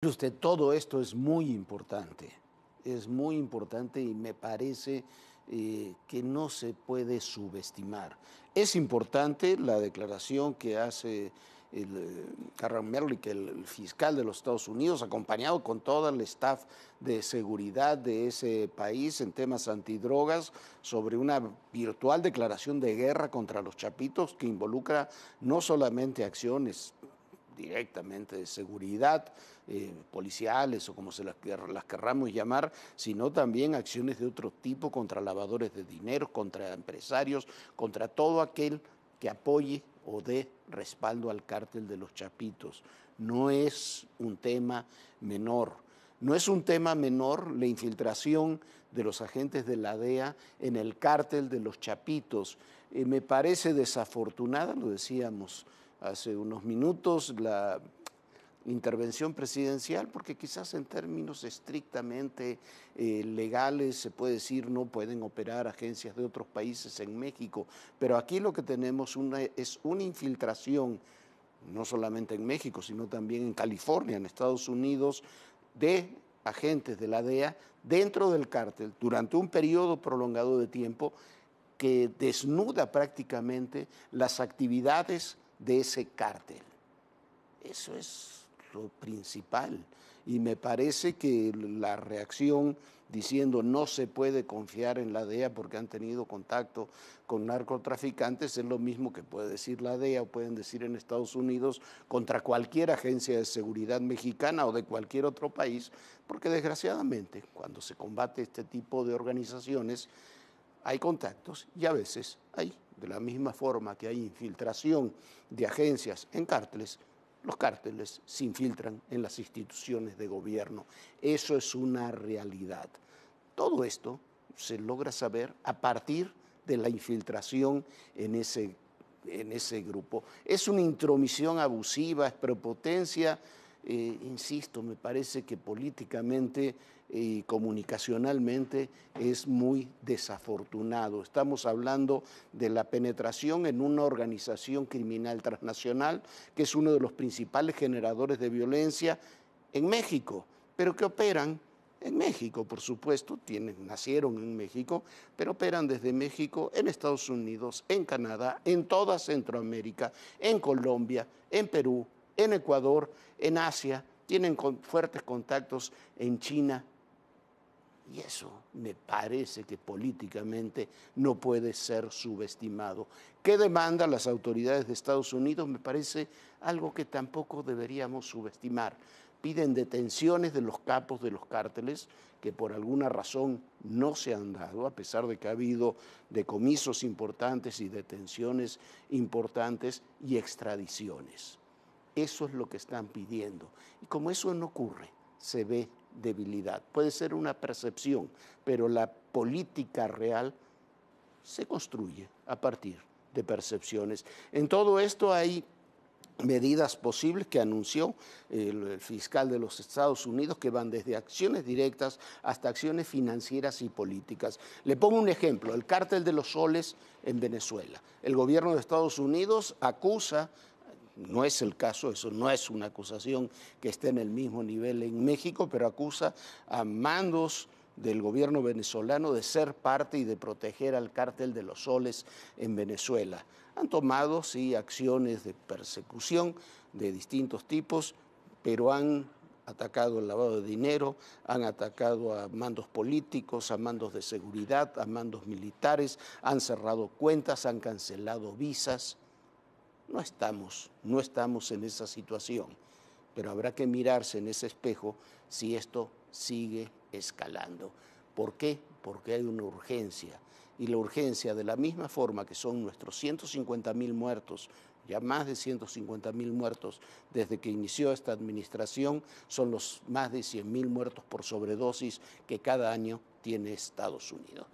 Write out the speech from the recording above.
Usted, todo esto es muy importante, es muy importante y me parece eh, que no se puede subestimar. Es importante la declaración que hace el, eh, el, fiscal de los Estados Unidos, acompañado con todo el staff de seguridad de ese país en temas antidrogas, sobre una virtual declaración de guerra contra los chapitos que involucra no solamente acciones directamente de seguridad, eh, policiales o como se las, querramos llamar, sino también acciones de otro tipo contra lavadores de dinero, contra empresarios, contra todo aquel que apoye o dé respaldo al cártel de los chapitos. No es un tema menor. No es un tema menor la infiltración de los agentes de la DEA en el cártel de los chapitos. Eh, me parece desafortunada, lo decíamos hace unos minutos la intervención presidencial, porque quizás en términos estrictamente eh, legales se puede decir no pueden operar agencias de otros países en México, pero aquí lo que tenemos una, es una infiltración, no solamente en México, sino también en California, en Estados Unidos, de agentes de la DEA dentro del cártel durante un periodo prolongado de tiempo que desnuda prácticamente las actividades de ese cártel. Eso es lo principal. Y me parece que la reacción diciendo no se puede confiar en la DEA porque han tenido contacto con narcotraficantes es lo mismo que puede decir la DEA o pueden decir en Estados Unidos contra cualquier agencia de seguridad mexicana o de cualquier otro país, porque desgraciadamente cuando se combate este tipo de organizaciones hay contactos y a veces hay de la misma forma que hay infiltración de agencias en cárteles, los cárteles se infiltran en las instituciones de gobierno. Eso es una realidad. Todo esto se logra saber a partir de la infiltración en ese, en ese grupo. Es una intromisión abusiva, es prepotencia eh, insisto, me parece que políticamente y comunicacionalmente es muy desafortunado. Estamos hablando de la penetración en una organización criminal transnacional que es uno de los principales generadores de violencia en México, pero que operan en México, por supuesto, tienen, nacieron en México, pero operan desde México, en Estados Unidos, en Canadá, en toda Centroamérica, en Colombia, en Perú, en Ecuador, en Asia, tienen fuertes contactos en China. Y eso me parece que políticamente no puede ser subestimado. ¿Qué demandan las autoridades de Estados Unidos? Me parece algo que tampoco deberíamos subestimar. Piden detenciones de los capos de los cárteles que por alguna razón no se han dado, a pesar de que ha habido decomisos importantes y detenciones importantes y extradiciones. Eso es lo que están pidiendo. Y como eso no ocurre, se ve debilidad. Puede ser una percepción, pero la política real se construye a partir de percepciones. En todo esto hay medidas posibles que anunció eh, el fiscal de los Estados Unidos que van desde acciones directas hasta acciones financieras y políticas. Le pongo un ejemplo, el cártel de los soles en Venezuela. El gobierno de Estados Unidos acusa no es el caso, eso no es una acusación que esté en el mismo nivel en México, pero acusa a mandos del gobierno venezolano de ser parte y de proteger al cártel de los soles en Venezuela. Han tomado, sí, acciones de persecución de distintos tipos, pero han atacado el lavado de dinero, han atacado a mandos políticos, a mandos de seguridad, a mandos militares, han cerrado cuentas, han cancelado visas. No estamos, no estamos en esa situación, pero habrá que mirarse en ese espejo si esto sigue escalando. ¿Por qué? Porque hay una urgencia. Y la urgencia, de la misma forma que son nuestros 150 mil muertos, ya más de 150 mil muertos desde que inició esta administración, son los más de 100 mil muertos por sobredosis que cada año tiene Estados Unidos.